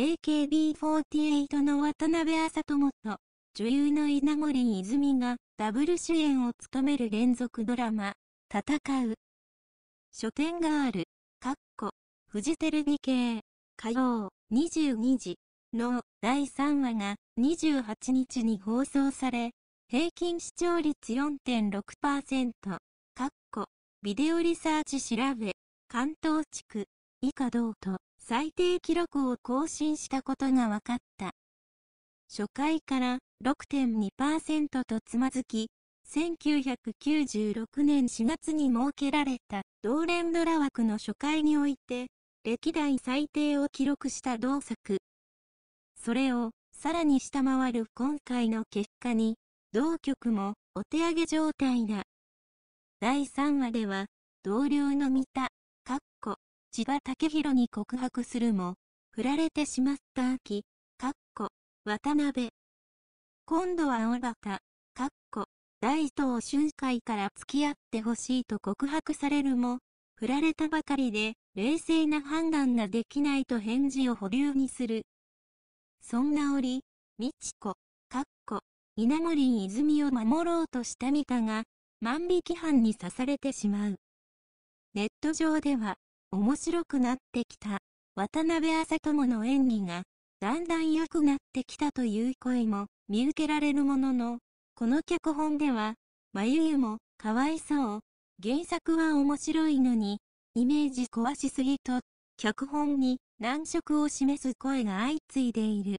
AKB48 の渡辺麻友と女優の稲森泉がダブル主演を務める連続ドラマ、戦う。書店ガール、かっこ、フジテレビ系、火曜、22時の第3話が28日に放送され、平均視聴率4.6%、かっこ、ビデオリサーチ調べ、関東地区、以下同と最低記録を更新したことが分かった。初回から6.2%とつまずき、1996年4月に設けられた同連ドラ枠の初回において、歴代最低を記録した同作。それをさらに下回る今回の結果に、同局もお手上げ状態だ。第3話では、同僚の見た。千葉武弘に告白するも、振られてしまった秋、かっこ、渡辺。今度は小畑、かっこ、大東俊海から付き合ってほしいと告白されるも、振られたばかりで、冷静な判断ができないと返事を保留にする。そんな折、美智子、かっこ、稲森泉を守ろうとした三田が、万引き犯に刺されてしまう。ネット上では、面白くなってきた。渡辺朝友の演技が、だんだん良くなってきたという声も見受けられるものの、この脚本では、眉毛もかわいそう。原作は面白いのに、イメージ壊しすぎと、脚本に難色を示す声が相次いでいる。